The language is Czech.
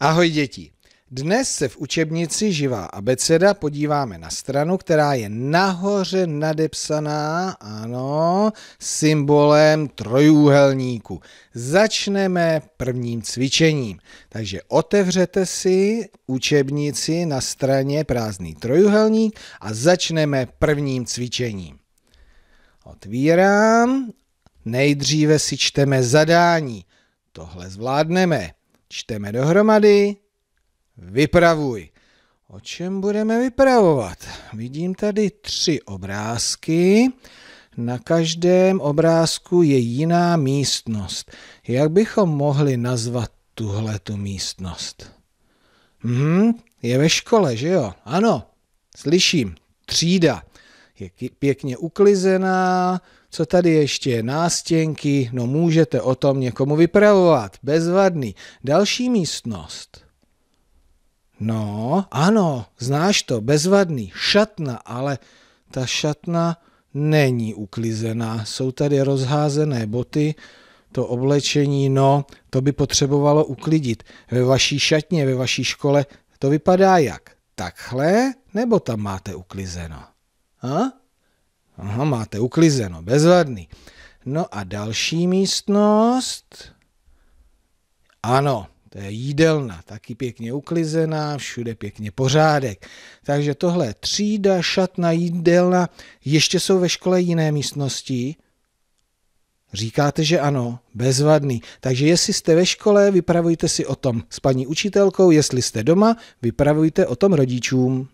Ahoj děti! Dnes se v učebnici Živá abeceda podíváme na stranu, která je nahoře nadepsaná, ano, symbolem trojúhelníku. Začneme prvním cvičením. Takže otevřete si učebnici na straně prázdný trojúhelník a začneme prvním cvičením. Otvírám. Nejdříve si čteme zadání. Tohle zvládneme. Čteme dohromady. Vypravuj. O čem budeme vypravovat? Vidím tady tři obrázky. Na každém obrázku je jiná místnost. Jak bychom mohli nazvat tuhle tu místnost? Mhm, je ve škole, že jo? Ano, slyším. Třída je pěkně uklizená, co tady ještě? Nástěnky, no můžete o tom někomu vypravovat, bezvadný. Další místnost. No, ano, znáš to, bezvadný, šatna, ale ta šatna není uklizená. Jsou tady rozházené boty, to oblečení, no, to by potřebovalo uklidit. Ve vaší šatně, ve vaší škole to vypadá jak? Takhle, nebo tam máte uklizeno? A? máte uklizeno, bezvadný. No a další místnost, ano, to je jídelna, taky pěkně uklizená, všude pěkně pořádek. Takže tohle je třída, šatna, jídelna, ještě jsou ve škole jiné místnosti? Říkáte, že ano, bezvadný. Takže jestli jste ve škole, vypravujte si o tom s paní učitelkou, jestli jste doma, vypravujte o tom rodičům.